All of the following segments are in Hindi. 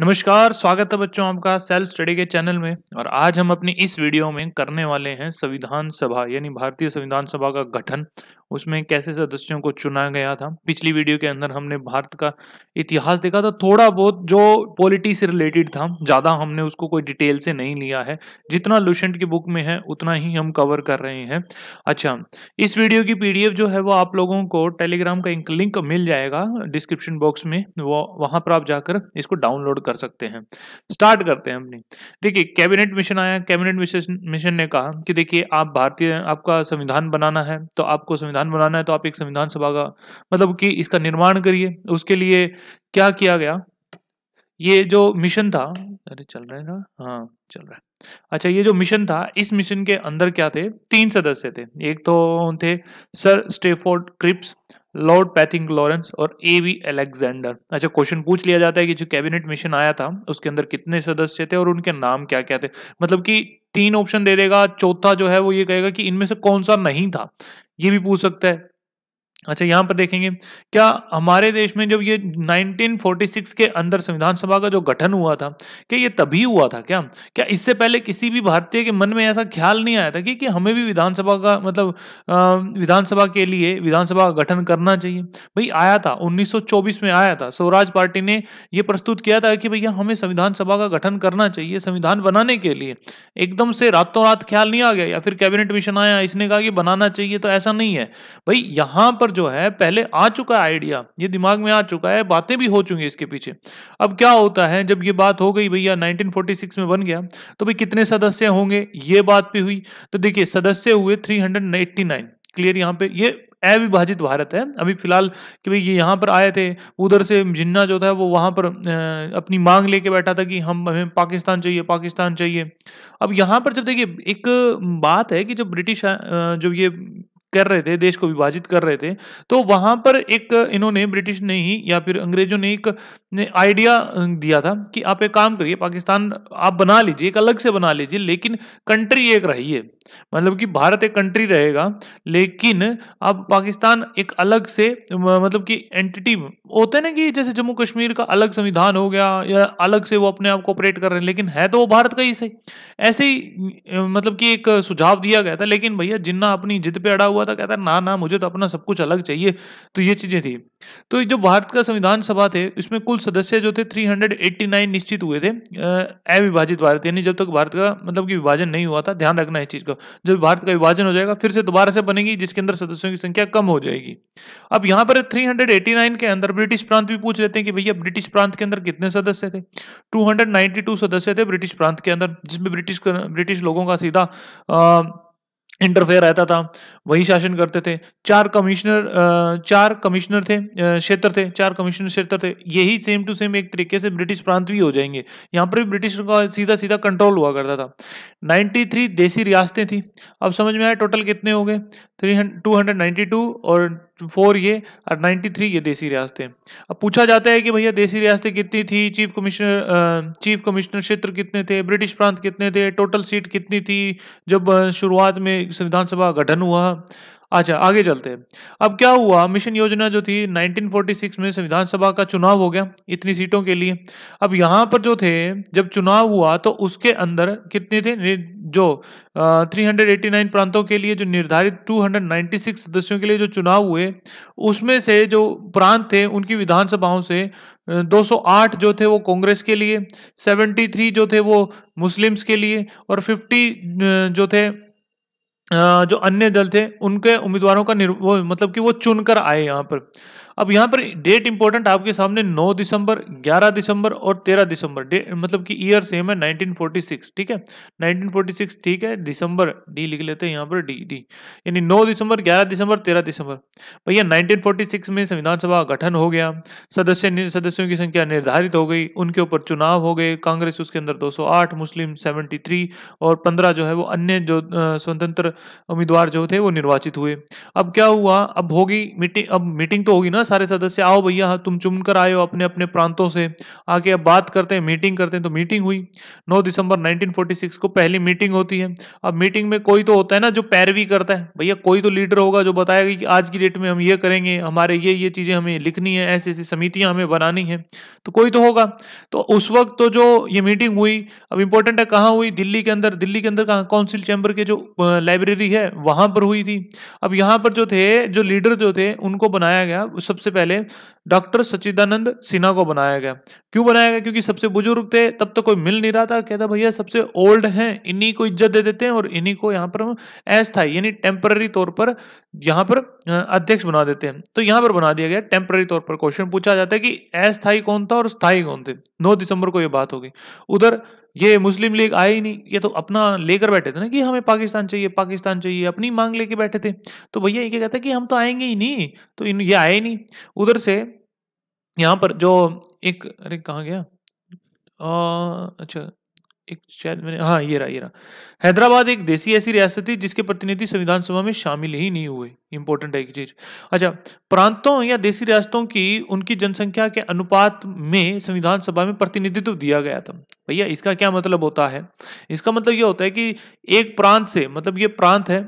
नमस्कार स्वागत है बच्चों आपका सेल्फ स्टडी के चैनल में और आज हम अपनी इस वीडियो में करने वाले हैं संविधान सभा यानी भारतीय संविधान सभा का गठन उसमें कैसे सदस्यों को चुना गया था पिछली वीडियो के अंदर हमने भारत का इतिहास देखा था थोड़ा बहुत जो पॉलिटी से रिलेटेड था ज़्यादा हमने उसको कोई डिटेल से नहीं लिया है जितना लुशेंट की बुक में है उतना ही हम कवर कर रहे हैं अच्छा इस वीडियो की पीडीएफ जो है वो आप लोगों को टेलीग्राम का एक लिंक मिल जाएगा डिस्क्रिप्शन बॉक्स में वो वहां पर आप जाकर इसको डाउनलोड कर सकते हैं स्टार्ट करते हैं अपनी देखिए कैबिनेट मिशन आया कैबिनेट मिशन ने कहा कि देखिए आप भारतीय आपका संविधान बनाना है तो आपको संविधान संविधान बनाना है तो आप एक संविधान सभा का मतलब कि इसका निर्माण करिए उसके लिए क्या किया गया ये जो मिशन था अरे चल रहा है ना हाँ चल रहा है अच्छा ये जो मिशन था इस मिशन के अंदर क्या थे तीन सदस्य थे एक तो थे sir Stafford Cripps lord Pethick Lawrence और ए वी एलेक्जेंडर अच्छा क्वेश्चन पूछ लिया जाता है कि जो कैबिनेट मिशन आया था उसके अंदर कितने सदस्य थे और उनके नाम क्या क्या थे मतलब कि तीन ऑप्शन दे देगा चौथा जो है वो ये कहेगा कि इनमें से कौन सा नहीं था ये भी पूछ सकता है अच्छा यहाँ पर देखेंगे क्या हमारे देश में जब ये 1946 के अंदर संविधान सभा का जो गठन हुआ था क्या ये तभी हुआ था क्या क्या इससे पहले किसी भी भारतीय के मन में ऐसा ख्याल नहीं आया था कि, कि हमें भी विधानसभा का मतलब विधानसभा के लिए विधानसभा का गठन करना चाहिए भाई आया था 1924 में आया था स्वराज पार्टी ने यह प्रस्तुत किया था कि भैया हमें संविधान सभा का गठन करना चाहिए संविधान बनाने के लिए एकदम से रातों रात ख्याल नहीं आ गया या फिर कैबिनेट मिशन आया इसने कहा कि बनाना चाहिए तो ऐसा नहीं है भाई यहाँ पर पर जो है पहले आ चुका है आइडिया ये दिमाग में आ चुका है बातें भी हो चुकी हैं इसके पीछे अब क्या होता है जब ये बात हो गई भैया 1946 में बन गया तो भाई कितने सदस्य होंगे ये बात भी हुई तो देखिए सदस्य हुए 389 क्लियर यहाँ पे ये अविभाजित भारत है अभी फिलहाल कि भाई ये यहाँ पर आए थे उधर से जिन्ना जो था वो वहाँ पर अपनी मांग लेके बैठा था कि हम हमें पाकिस्तान चाहिए पाकिस्तान चाहिए अब यहाँ पर जब देखिए एक बात है कि जब ब्रिटिश जो ये कर रहे थे देश को विभाजित कर रहे थे तो वहां पर एक इन्होंने ब्रिटिश ने ही या फिर अंग्रेजों ने एक आइडिया दिया था कि आप एक काम करिए पाकिस्तान आप बना लीजिए एक अलग से बना लीजिए लेकिन कंट्री एक रहिए मतलब कि भारत एक कंट्री रहेगा लेकिन आप पाकिस्तान एक अलग से मतलब कि एंटिटी होते ना कि जैसे जम्मू कश्मीर का अलग संविधान हो गया या अलग से वो अपने आप को ऑपरेट कर रहे हैं लेकिन है तो वो भारत का ही सही ऐसे ही मतलब कि एक सुझाव दिया गया था लेकिन भैया जिन्ना अपनी जिद पे अड़ा हुआ हुआ था कहता ना ना मुझे तो अपना सब कुछ अलग चाहिए तो ये चीज़ें थी तो जो भारत का संविधान सभा थे इसमें कुल सदस्य जो थे 389 निश्चित हुए थे अविभाजित भारत यानी जब तक तो भारत का मतलब कि विभाजन नहीं हुआ था ध्यान रखना इस चीज़ का जब भारत का विभाजन हो जाएगा फिर से दोबारा से बनेगी जिसके अंदर सदस्यों की संख्या कम हो जाएगी अब यहां पर थ्री के अंदर ब्रिटिश प्रांत भी पूछ लेते हैं कि भैया ब्रिटिश प्रांत के अंदर कितने सदस्य थे टू सदस्य थे ब्रिटिश प्रांत के अंदर जिसमें ब्रिटिश ब्रिटिश लोगों का सीधा आ, इंटरफेयर रहता था वही शासन करते थे चार कमिश्नर चार कमिश्नर थे क्षेत्र थे चार कमिश्नर क्षेत्र थे यही सेम टू सेम एक तरीके से ब्रिटिश प्रांत भी हो जाएंगे यहाँ पर भी ब्रिटिश का सीधा सीधा कंट्रोल हुआ करता था 93 देसी रियासतें थी अब समझ में आया टोटल कितने हो गए थ्री टू और फोर ये और नाइन्टी थ्री ये देसी रियासतें अब पूछा जाता है कि भैया देसी रियासतें कितनी थी चीफ कमिश्नर चीफ कमिश्नर क्षेत्र कितने थे ब्रिटिश प्रांत कितने थे टोटल सीट कितनी थी जब शुरुआत में संविधान सभा गठन हुआ अच्छा आगे चलते हैं अब क्या हुआ मिशन योजना जो थी 1946 में संविधान सभा का चुनाव हो गया इतनी सीटों के लिए अब यहाँ पर जो थे जब चुनाव हुआ तो उसके अंदर कितने थे जो आ, 389 प्रांतों के लिए जो निर्धारित 296 सदस्यों के लिए जो चुनाव हुए उसमें से जो प्रांत थे उनकी विधानसभाओं से 208 जो थे वो कांग्रेस के लिए 73 जो थे वो मुस्लिम्स के लिए और 50 जो थे जो अन्य दल थे उनके उम्मीदवारों का निर्व मतलब कि वो चुनकर आए यहाँ पर अब यहाँ पर डेट इंपॉर्टेंट आपके सामने 9 दिसंबर 11 दिसंबर और 13 दिसंबर मतलब कि ईयर सेम है 1946 ठीक है 1946 ठीक है दिसंबर डी लिख लेते हैं यहाँ पर डी डी यानी 9 दिसंबर 11 दिसंबर 13 दिसंबर भैया 1946 में संविधान सभा गठन हो गया सदस्य सदस्यों की संख्या निर्धारित हो गई उनके ऊपर चुनाव हो गए कांग्रेस उसके अंदर दो मुस्लिम सेवेंटी और पंद्रह जो है वो अन्य जो स्वतंत्र उम्मीदवार जो थे वो निर्वाचित हुए अब क्या हुआ अब होगी मीटिंग अब मीटिंग तो होगी ना सारे सदस्य आओ भैया तुम चुन कर आए हो अपने अपने प्रांतों से आके अब बात करते हैं मीटिंग करते हैं तो मीटिंग हुई 9 दिसंबर 1946 को पहली मीटिंग होती है अब मीटिंग में कोई तो होता है ना जो पैरवी करता है भैया कोई तो लीडर होगा जो बताएगा कि आज की डेट में हम ये करेंगे हमारे ये ये चीज़ें हमें लिखनी है ऐसी ऐसी समितियाँ हमें बनानी है तो कोई तो होगा तो उस वक्त तो जो ये मीटिंग हुई अब इंपॉर्टेंट है कहाँ हुई दिल्ली के अंदर दिल्ली के अंदर कहाँ काउंसिल चैम्बर के जो लाइब्रेरी है वहाँ पर हुई थी अब यहाँ पर जो थे जो लीडर जो थे उनको बनाया गया सब सबसे पहले डॉक्टर सचिदानंद सिन्हा को बनाया गया क्यों बनाया गया क्योंकि सबसे बुजुर्ग थे तब तो कोई मिल नहीं रहा था कहता भैया सबसे ओल्ड हैं इन्हीं को इज्जत दे देते हैं और इन्हीं को यहाँ पर हम अस्थायी यानी टेम्पररी तौर पर यहाँ पर अध्यक्ष बना देते हैं तो यहाँ पर बना दिया गया टेम्पररी तौर पर क्वेश्चन पूछा जाता है कि अस्थाई कौन था और स्थाई कौन थे नौ दिसंबर को यह बात होगी उधर ये मुस्लिम लीग आए ही नहीं ये तो अपना लेकर बैठे थे ना कि हमें पाकिस्तान चाहिए पाकिस्तान चाहिए अपनी मांग लेके बैठे थे तो भैया ये क्या कहता है कि हम तो आएंगे ही नहीं तो इन ये आए नहीं उधर से यहाँ पर जो एक अरे कहाँ गया आ, अच्छा एक शायद मैंने हाँ ये रहा ये रहा हैदराबाद एक देसी ऐसी रियासत थी जिसके प्रतिनिधि संविधान सभा में शामिल ही नहीं हुए इंपॉर्टेंट है एक चीज अच्छा प्रांतों या देसी रियासतों की उनकी जनसंख्या के अनुपात में संविधान सभा में प्रतिनिधित्व दिया गया था भैया इसका क्या मतलब होता है इसका मतलब यह होता है कि एक प्रांत से मतलब ये प्रांत है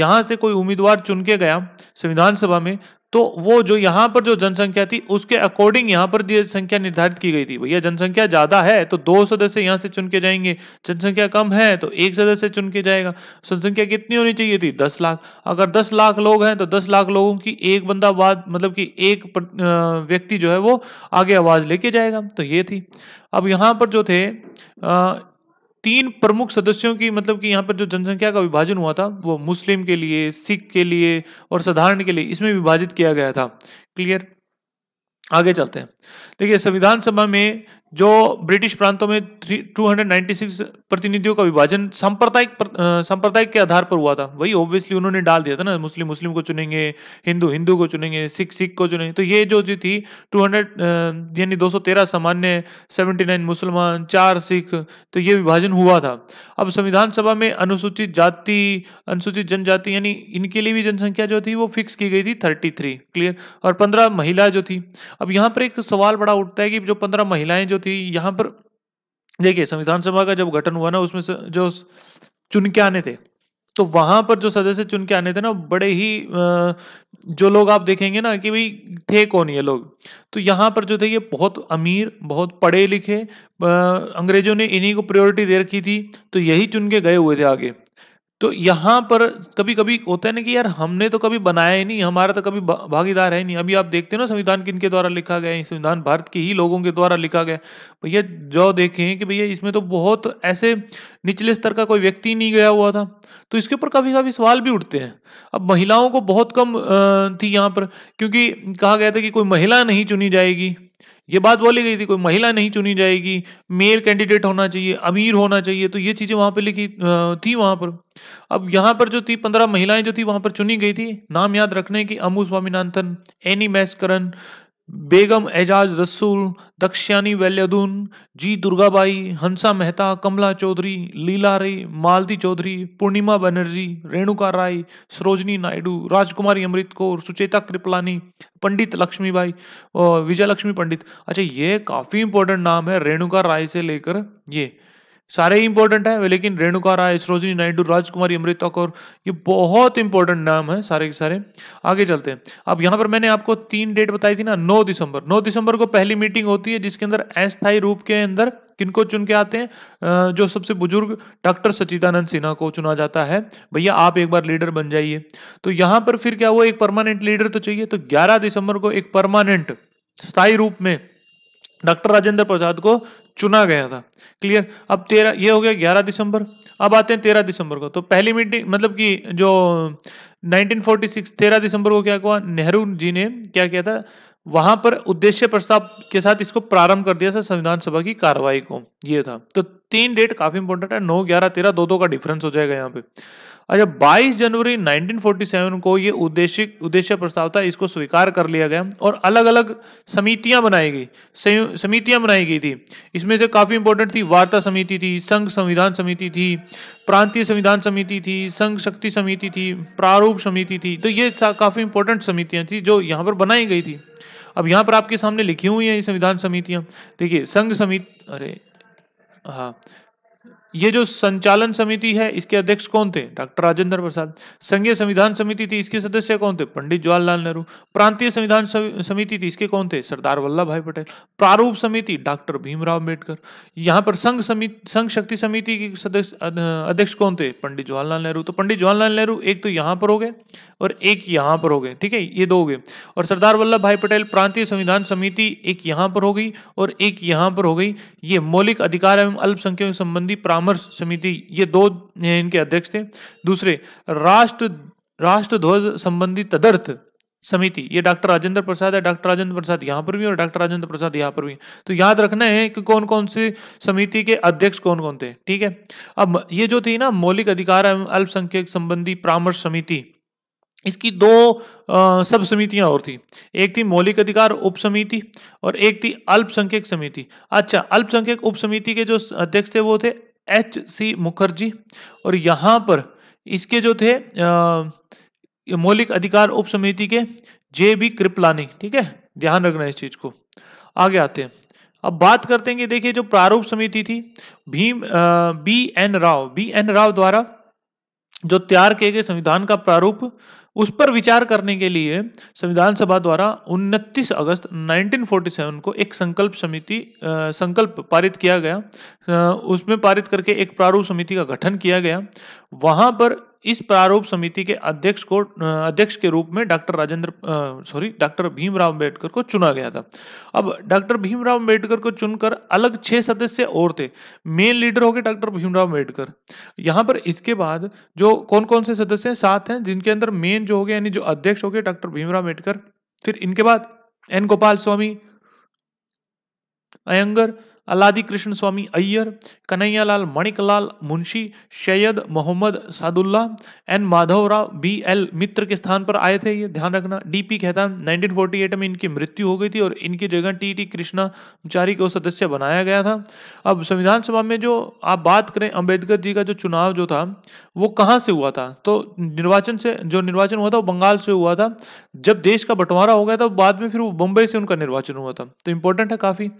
यहाँ से कोई उम्मीदवार चुन के गया संविधान सभा में तो वो जो यहाँ पर जो जनसंख्या थी उसके अकॉर्डिंग यहाँ पर ये संख्या निर्धारित की गई थी भैया जनसंख्या ज्यादा है तो दो सदस्य यहाँ से चुन के जाएंगे जनसंख्या कम है तो एक सदस्य चुन के जाएगा जनसंख्या कितनी होनी चाहिए थी दस लाख अगर दस लाख लोग हैं तो दस लाख लोगों की एक बंदा बाद मतलब कि एक व्यक्ति जो है वो आगे आवाज लेके जाएगा तो ये थी अब यहाँ पर जो थे तीन प्रमुख सदस्यों की मतलब कि यहाँ पर जो जनसंख्या का विभाजन हुआ था वो मुस्लिम के लिए सिख के लिए और साधारण के लिए इसमें विभाजित किया गया था क्लियर आगे चलते हैं देखिए संविधान सभा में जो ब्रिटिश प्रांतों में 296 प्रतिनिधियों का विभाजन सांप्रदायिक सांप्रदायिक के आधार पर हुआ था वही ऑब्वियसली उन्होंने डाल दिया था ना मुस्लिम मुस्लिम को चुनेंगे हिंदू हिंदू को चुनेंगे सिख सिख को चुनेंगे तो ये जो जी थी 200 यानी 213 सामान्य 79 मुसलमान चार सिख तो ये विभाजन हुआ था अब संविधान सभा में अनुसूचित जाति अनुसूचित जनजाति यानी इनके लिए भी जनसंख्या जो थी वो फिक्स की गई थी थर्टी क्लियर और पंद्रह महिला जो थी अब यहाँ पर एक सवाल बड़ा उठता है कि जो पंद्रह महिलाएं जो थी यहाँ पर देखिए संविधान सभा का जब गठन हुआ ना उसमें जो चुन के आने थे तो वहां पर जो सदस्य चुन के आने थे ना बड़े ही जो लोग आप देखेंगे ना कि भाई थे कौन ये लोग तो यहाँ पर जो थे ये बहुत अमीर बहुत पढ़े लिखे अंग्रेजों ने इन्हीं को प्रायोरिटी दे रखी थी तो यही चुन के गए हुए थे आगे तो यहाँ पर कभी कभी होता है ना कि यार हमने तो कभी बनाया ही नहीं हमारा तो कभी भागीदार है नहीं अभी आप देखते ना संविधान किन के द्वारा लिखा गया है संविधान भारत के ही लोगों के द्वारा लिखा गया भैया जो देखें कि भैया इसमें तो बहुत ऐसे निचले स्तर का कोई व्यक्ति ही नहीं गया हुआ था तो इसके ऊपर काफ़ी काफ़ी सवाल भी उठते हैं अब महिलाओं को बहुत कम थी यहाँ पर क्योंकि कहा गया था कि कोई महिला नहीं चुनी जाएगी ये बात बोली गई थी कोई महिला नहीं चुनी जाएगी मेल कैंडिडेट होना चाहिए अमीर होना चाहिए तो ये चीज़ें वहाँ पे लिखी थी वहाँ पर अब यहाँ पर जो थी पंद्रह महिलाएं जो थी वहाँ पर चुनी गई थी नाम याद रखने की अमू स्वामीनाथन एनी मैस्करन बेगम एजाज रसूल दक्षयानी वैल्यदून जी दुर्गाबाई हंसा मेहता कमला चौधरी लीला रे मालती चौधरी पूर्णिमा बनर्जी रेणुका राय सरोजनी नायडू राजकुमारी अमृत कौर सुचेता कृपलानी पंडित लक्ष्मीबाई विजय लक्ष्मी पंडित अच्छा ये काफ़ी इंपॉर्टेंट नाम है रेणुका राय से लेकर ये सारे ही इंपॉर्टेंट हैं लेकिन रेणुका राय सरोजनी नायडू राजकुमारी अमृता कौर ये बहुत इंपॉर्टेंट नाम है सारे के सारे आगे चलते हैं अब यहाँ पर मैंने आपको तीन डेट बताई थी ना नौ दिसंबर नौ दिसंबर को पहली मीटिंग होती है जिसके अंदर अस्थायी रूप के अंदर किनको चुन के आते हैं जो सबसे बुजुर्ग डॉक्टर सचिदानंद सिन्हा को चुना जाता है भैया आप एक बार लीडर बन जाइए तो यहाँ पर फिर क्या हुआ एक परमानेंट लीडर तो चाहिए तो ग्यारह दिसंबर को एक परमानेंट स्थायी रूप में डॉक्टर राजेंद्र प्रसाद को चुना गया था क्लियर अब तेरह ये हो गया ग्यारह दिसंबर अब आते हैं तेरह दिसंबर को तो पहली मीटिंग मतलब कि जो 1946 तेरह दिसंबर को क्या हुआ नेहरू जी ने क्या किया था वहां पर उद्देश्य प्रस्ताव के साथ इसको प्रारंभ कर दिया था संविधान सभा की कार्रवाई को ये था तो तीन डेट काफी इंपॉर्टेंट है नौ ग्यारह तेरह दो दो का डिफरेंस हो जाएगा यहाँ पे अच्छा बाईस जनवरी 1947 को ये उद्देश्य उद्देश्य प्रस्ताव था इसको स्वीकार कर लिया गया और अलग अलग समितियां बनाई गई समितियां बनाई गई थी इसमें से काफ़ी इंपॉर्टेंट थी वार्ता समिति थी संघ संविधान समिति थी प्रांतीय संविधान समिति थी संघ शक्ति समिति थी प्रारूप समिति थी तो ये काफ़ी इंपॉर्टेंट समितियां थी जो यहाँ पर बनाई गई थी अब यहाँ पर आपके सामने लिखी हुई हैं ये संविधान समितियां देखिए संघ समिति अरे हाँ ये जो संचालन समिति है इसके अध्यक्ष कौन थे डॉक्टर राजेंद्र प्रसाद संघीय संविधान समिति थी इसके सदस्य कौन थे पंडित जवाहरलाल नेहरू प्रांतीय संविधान समिति थी इसके कौन थे सरदार वल्लभ भाई पटेल प्रारूप समिति डॉक्टर भीमराव अम्बेडकर यहाँ पर संघ समिति संघ शक्ति समिति के सदस्य अध्यक्ष कौन थे पंडित जवाहरलाल नेहरू तो पंडित जवाहरलाल नेहरू एक तो यहाँ पर हो गए और एक यहाँ पर हो गए ठीक है ये दो हो गए और सरदार वल्लभ भाई पटेल प्रांतीय संविधान समिति एक यहाँ पर हो गई और एक यहाँ पर हो गई ये मौलिक अधिकार एवं अल्पसंख्यक संबंधी प्राम परामर्श समिति ये दो इनके अध्यक्ष थे दूसरे राष्ट्र राष्ट्र ध्वज संबंधी तदर्थ समिति ये डॉक्टर राजेंद्र प्रसाद है डॉक्टर राजेंद्र प्रसाद यहाँ पर भी और डॉक्टर राजेंद्र प्रसाद यहाँ पर भी तो याद रखना है कि कौन कौन से समिति के अध्यक्ष कौन कौन थे ठीक है अब ये जो थी ना मौलिक अधिकार एवं अल्पसंख्यक संबंधी परामर्श समिति इसकी दो सब समितियां और थी एक थी मौलिक अधिकार उप समिति और एक थी अल्पसंख्यक समिति अच्छा अल्पसंख्यक उप समिति के जो अध्यक्ष थे वो थे एच सी मुखर्जी और यहाँ पर इसके जो थे मौलिक अधिकार उप समिति के जे बी कृपलानी ठीक है ध्यान रखना इस चीज को आगे आते हैं अब बात करते हैं कि देखिए जो प्रारूप समिति थी Bhim B N Rau B N Rau द्वारा जो तैयार किए गए संविधान का प्रारूप उस पर विचार करने के लिए संविधान सभा द्वारा 29 अगस्त 1947 को एक संकल्प समिति संकल्प पारित किया गया उसमें पारित करके एक प्रारूप समिति का गठन किया गया वहां पर इस प्रारूप समिति के अध्यक्ष को अध्यक्ष के रूप में doctor Rajendra sorry doctor Bhimrao Ambedkar को चुना गया था अब डॉक्टर भीमराव अम्बेडकर को चुनकर अलग छह सदस्य और थे मेन लीडर हो गए डॉक्टर भीमराव अम्बेडकर यहाँ पर इसके बाद जो कौन कौन से सदस्य हैं सात हैं जिनके अंदर मेन जो हो गए यानी जो अध्यक्ष हो गए डॉक्टर भीमराव अम्बेडकर फिर इनके बाद N Gopala Swami Ayyangar Alladi Krishna Swami Ayyar Kanhaiyalal Maneklal Munshi Syed Mohammad Saadulla N Madhavrao B L Mitra के स्थान पर आए थे ये ध्यान रखना डीपी खेतान 1948 में इनकी मृत्यु हो गई थी और इनकी जगह टी टी कृष्णाचारी को सदस्य बनाया गया था अब संविधान सभा में जो आप बात करें अम्बेडकर जी का जो चुनाव जो था वो कहाँ से हुआ था तो निर्वाचन से जो निर्वाचन हुआ था वो बंगाल से हुआ था जब देश का बंटवारा हो गया था बाद में फिर वो बम्बई से उनका निर्वाचन हुआ था तो इम्पोर्टेंट है काफ़ी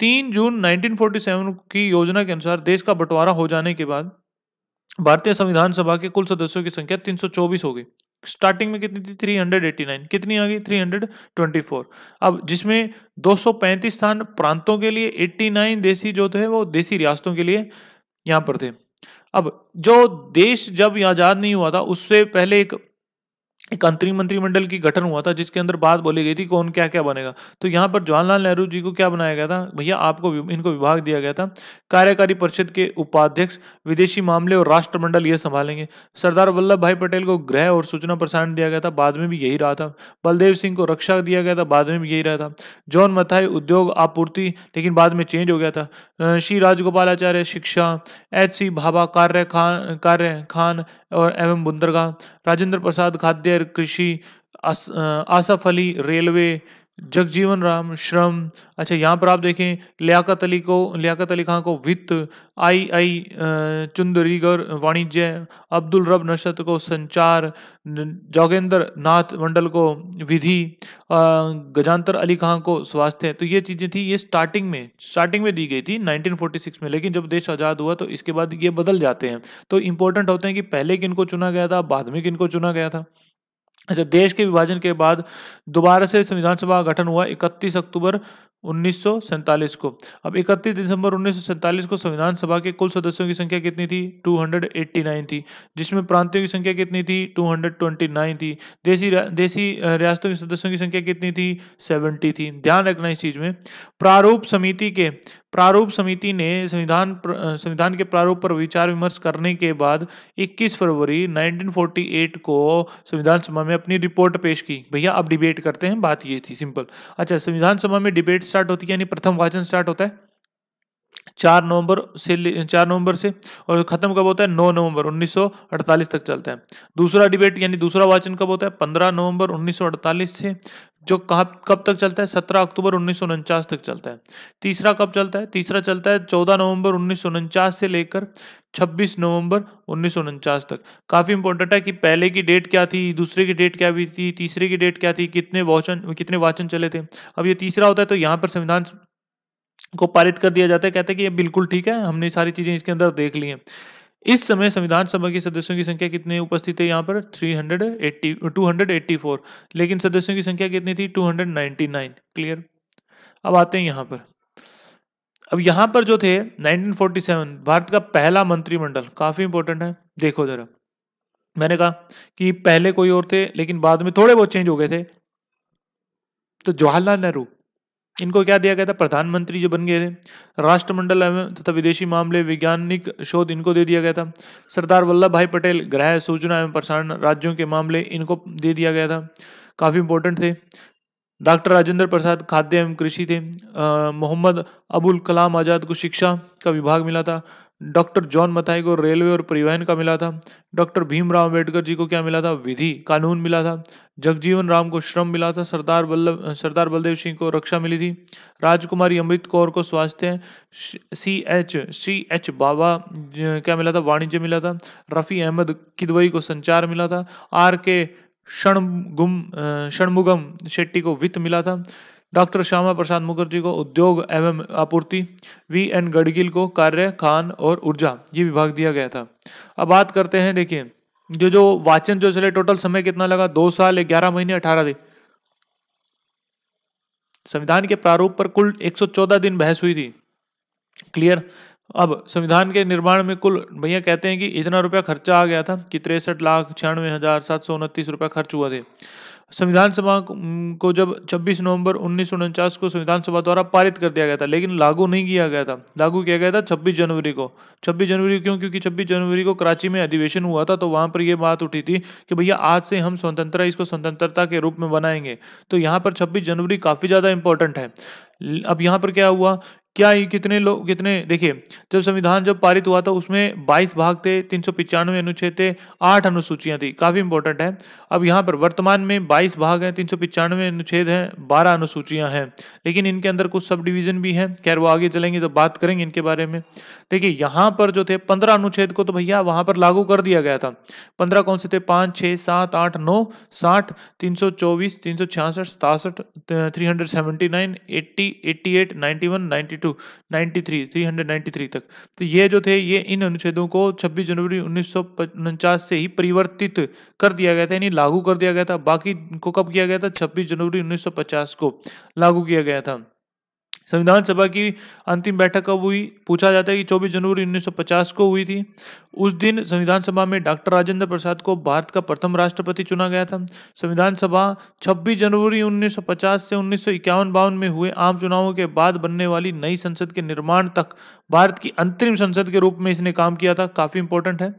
तीन जून 1947 की योजना के अनुसार देश का बंटवारा हो जाने के बाद भारतीय संविधान सभा के कुल सदस्यों की संख्या 324 हो गई स्टार्टिंग में कितनी थी 389 कितनी आ गई 324 अब जिसमें 235 स्थान प्रांतों के लिए 89 देसी जो थे वो देसी रियासतों के लिए यहाँ पर थे अब जो देश जब आज़ाद नहीं हुआ था उससे पहले एक एक अंतरिम मंत्रिमंडल की गठन हुआ था जिसके अंदर बात बोली गई थी कौन क्या क्या बनेगा तो यहाँ पर जवाहरलाल नेहरू जी को क्या बनाया गया था भैया आपको इनको विभाग दिया गया था कार्यकारी परिषद के उपाध्यक्ष विदेशी मामले और राष्ट्रमंडल ये संभालेंगे सरदार वल्लभ भाई पटेल को गृह और सूचना प्रसारण दिया गया था बाद में भी यही रहा था बलदेव सिंह को रक्षा दिया गया था बाद में भी यही रहा था जॉन मथाई उद्योग आपूर्ति लेकिन बाद में चेंज हो गया था श्री राजगोपाल आचार्य शिक्षा एच सी भाभा कार्य खान कार्य खान और एम एम बुंदरगाह राजेंद्र प्रसाद खाद्य शेयर कृषि आस, आसफ अली रेलवे जगजीवन राम श्रम अच्छा यहाँ पर आप देखें लियाकत अली को लियाकत अली खां को वित्त आई आई चुंदरीगर वाणिज्य अब्दुल रब नशत को संचार जोगेंद्र नाथ मंडल को विधि गजांतर अली खां को स्वास्थ्य तो ये चीज़ें थी ये स्टार्टिंग में स्टार्टिंग में दी गई थी 1946 में लेकिन जब देश आज़ाद हुआ तो इसके बाद ये बदल जाते हैं तो इम्पोर्टेंट होते हैं कि पहले किन चुना गया था बाद में किन को चुना गया था अच्छा देश के विभाजन के बाद दोबारा से संविधान सभा का गठन हुआ 31 अक्टूबर उन्नीस को अब 31 दिसंबर उन्नीस को संविधान सभा के कुल सदस्यों की संख्या कितनी थी 289 थी जिसमें प्रांतों की संख्या कितनी थी 229 थी देसी देसी रियासतों के सदस्यों की संख्या कितनी थी 70 थी ध्यान रखना इस चीज में प्रारूप समिति के प्रारूप समिति ने संविधान संविधान के प्रारूप पर विचार विमर्श करने के बाद 21 फरवरी 1948 को संविधान सभा में अपनी रिपोर्ट पेश की भैया अब डिबेट करते हैं बात ये थी सिंपल अच्छा संविधान सभा में डिबेट स्टार्ट होती है यानी प्रथम वाचन स्टार्ट होता है चार नवंबर से चार नवंबर से और खत्म कब होता है नौ नवंबर 1948 तक चलता है दूसरा डिबेट यानी दूसरा वाचन कब होता है पंद्रह नवंबर 1948 से जो कहा कब तक चलता है सत्रह अक्टूबर उन्नीस तक चलता है तीसरा कब चलता है तीसरा चलता है चौदह नवंबर उन्नीस से लेकर 26 नवंबर उन्नीस तक काफ़ी इंपॉर्टेंट है कि पहले की डेट क्या थी दूसरे की डेट क्या भी थी तीसरे की डेट क्या थी कितने वाचन कितने वाचन चले थे अब ये तीसरा होता है तो यहाँ पर संविधान को पारित कर दिया जाता है कहते हैं कि ये बिल्कुल ठीक है हमने सारी चीज़ें इसके अंदर देख ली हैं इस समय संविधान सभा के सदस्यों की संख्या कितने उपस्थित है यहाँ पर 380 284 लेकिन सदस्यों की संख्या कितनी थी 299 क्लियर अब आते हैं यहाँ पर अब यहाँ पर जो थे 1947 भारत का पहला मंत्रिमंडल काफी इंपॉर्टेंट है देखो जरा मैंने कहा कि पहले कोई और थे लेकिन बाद में थोड़े बहुत चेंज हो गए थे तो जवाहरलाल नेहरू इनको क्या दिया गया था प्रधानमंत्री जो बन गए थे राष्ट्रमंडल तथा विदेशी मामले वैज्ञानिक शोध इनको दे दिया गया था सरदार वल्लभ भाई पटेल ग्रह सूचना एवं प्रसारण राज्यों के मामले इनको दे दिया गया था काफ़ी इंपॉर्टेंट थे डॉक्टर राजेंद्र प्रसाद खाद्य एवं कृषि थे मोहम्मद अबुल कलाम आज़ाद को शिक्षा का विभाग मिला था डॉक्टर जॉन मथाई को रेलवे और परिवहन का मिला था डॉक्टर भीमराव अम्बेडकर जी को क्या मिला था विधि कानून मिला था जगजीवन राम को श्रम मिला था सरदार बल्लभ सरदार बलदेव सिंह को रक्षा मिली थी राजकुमारी अमृत कौर को स्वास्थ्य सी एच सी एच बाबा क्या मिला था वाणिज्य मिला था रफ़ी अहमद किदवई को संचार मिला था आर के षणगुम षणमुगम शेट्टी को वित्त मिला था डॉक्टर श्यामा प्रसाद मुखर्जी को उद्योग एवं आपूर्ति वी एन गडगिल को कार्य खान और ऊर्जा ये विभाग दिया गया था अब बात करते हैं देखिए जो जो वाचन जो चले टोटल समय कितना लगा दो साल ग्यारह महीने अठारह दिन संविधान के प्रारूप पर कुल 114 दिन बहस हुई थी क्लियर अब संविधान के निर्माण में कुल भैया कहते हैं कि इतना रुपया खर्चा आ गया था कि तिरसठ लाख छियानवे हजार सात सौ उनतीस रुपया खर्च हुआ थे संविधान सभा को जब 26 नवंबर उन्नीस को संविधान सभा द्वारा पारित कर दिया गया था लेकिन लागू नहीं किया गया था लागू किया गया था 26 जनवरी को 26 जनवरी क्यों क्योंकि 26 जनवरी को कराची में अधिवेशन हुआ था तो वहां पर यह बात उठी थी कि भैया आज से हम स्वतंत्र इसको स्वतंत्रता के रूप में बनाएंगे तो यहाँ पर छब्बीस जनवरी काफी ज्यादा इंपॉर्टेंट है अब यहाँ पर क्या हुआ क्या ही कितने लोग कितने देखिए जब संविधान जब पारित हुआ था उसमें 22 भाग थे तीन अनुच्छेद थे आठ अनुसूचियां थी काफी इंपॉर्टेंट है अब यहाँ पर वर्तमान में बाईस भाग हैं तीन सौ पिचानवे अनुच्छेद हैं बारह अनुसूचियां हैं लेकिन इनके अंदर कुछ सब डिवीजन भी हैं खैर वो आगे चलेंगे तो बात करेंगे इनके बारे में देखिए यहाँ पर जो थे पंद्रह अनुच्छेद को तो भैया वहाँ पर लागू कर दिया गया था पंद्रह कौन से थे पाँच छः सात आठ नौ साठ तीन सौ चौबीस तीन सौ छियासठ सतासठ three hundred seventy nine eighty eighty eight ninety one ninety two ninety three three hundred ninety three तक तो ये जो थे ये इन अनुच्छेदों को छब्बीस जनवरी उन्नीस सौ उनचास से ही परिवर्तित कर दिया गया था यानी लागू कर दिया गया था बाकी को कब किया गया था 26 जनवरी 1950 को लागू किया गया था संविधान सभा की अंतिम बैठक कब हुई पूछा जाता है कि 24 जनवरी 1950 को हुई थी उस दिन संविधान सभा में डॉक्टर राजेंद्र प्रसाद को भारत का प्रथम राष्ट्रपति चुना गया था संविधान सभा 26 जनवरी 1950 से उन्नीस सौ में हुए आम चुनावों के बाद बनने वाली नई संसद के निर्माण तक भारत की अंतरिम संसद के रूप में इसने काम किया था काफी इंपॉर्टेंट है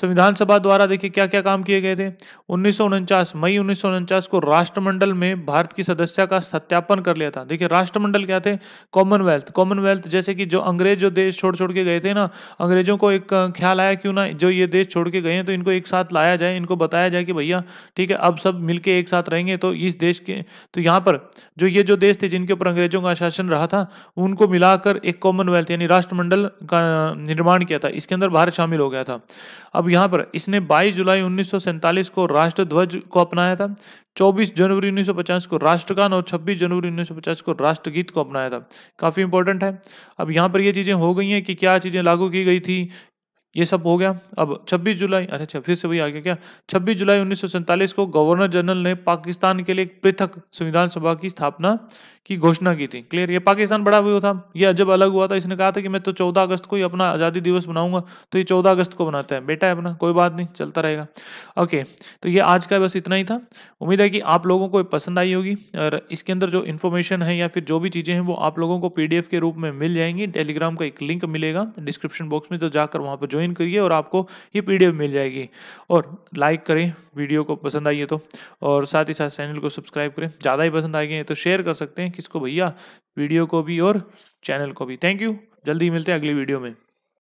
संविधान सभा द्वारा देखिए क्या क्या काम किए गए थे उन्नीस मई उन्नीस को राष्ट्रमंडल में भारत की सदस्य का सत्यापन कर लिया था देखिए राष्ट्रमंडल क्या थे कॉमनवेल्थ कॉमनवेल्थ जैसे कि जो अंग्रेज जो देश छोड़ छोड़ के गए थे ना अंग्रेजों को एक ख्याल आया क्यों ना जो ये देश छोड़ के गए हैं तो इनको एक साथ लाया जाए इनको बताया जाए कि भैया ठीक है अब सब मिलके एक साथ रहेंगे तो इस देश के तो यहाँ पर जो ये जो देश थे जिनके ऊपर अंग्रेजों का शासन रहा था उनको मिलाकर एक कॉमनवेल्थ यानी राष्ट्रमंडल का निर्माण किया था इसके अंदर भारत शामिल हो गया था अब यहाँ पर इसने बाईस जुलाई उन्नीस को राष्ट्र ध्वज को अपनाया था 24 जनवरी 1950 को राष्ट्रगान और 26 जनवरी 1950 को राष्ट्रगीत को अपनाया था काफ़ी इंपॉर्टेंट है अब यहाँ पर ये चीज़ें हो गई हैं कि क्या चीज़ें लागू की गई थी ये सब हो गया अब 26 जुलाई अरे अच्छा फिर से वही आ गया क्या 26 जुलाई उन्नीस को गवर्नर जनरल ने पाकिस्तान के लिए एक पृथक संविधान सभा की स्थापना की घोषणा की थी क्लियर ये पाकिस्तान बड़ा हुआ था ये जब अलग हुआ था इसने कहा था कि मैं तो 14 अगस्त को ही अपना आज़ादी दिवस बनाऊंगा तो ये 14 अगस्त को बनाता है बेटा है अपना कोई बात नहीं चलता रहेगा ओके तो ये आज का बस इतना ही था उम्मीद है कि आप लोगों को पसंद आई होगी और इसके अंदर जो इन्फॉर्मेशन है या फिर जो भी चीज़ें हैं वो आप लोगों को पी के रूप में मिल जाएंगी टेलीग्राम का एक लिंक मिलेगा डिस्क्रिप्शन बॉक्स में तो जाकर वहां पर ज्वाइन ज्वाइन करिए और आपको ये पी मिल जाएगी और लाइक करें वीडियो को पसंद आई है तो और साथ ही साथ चैनल को सब्सक्राइब करें ज़्यादा ही पसंद आई है तो शेयर कर सकते हैं किसको भैया वीडियो को भी और चैनल को भी थैंक यू जल्दी मिलते हैं अगली वीडियो में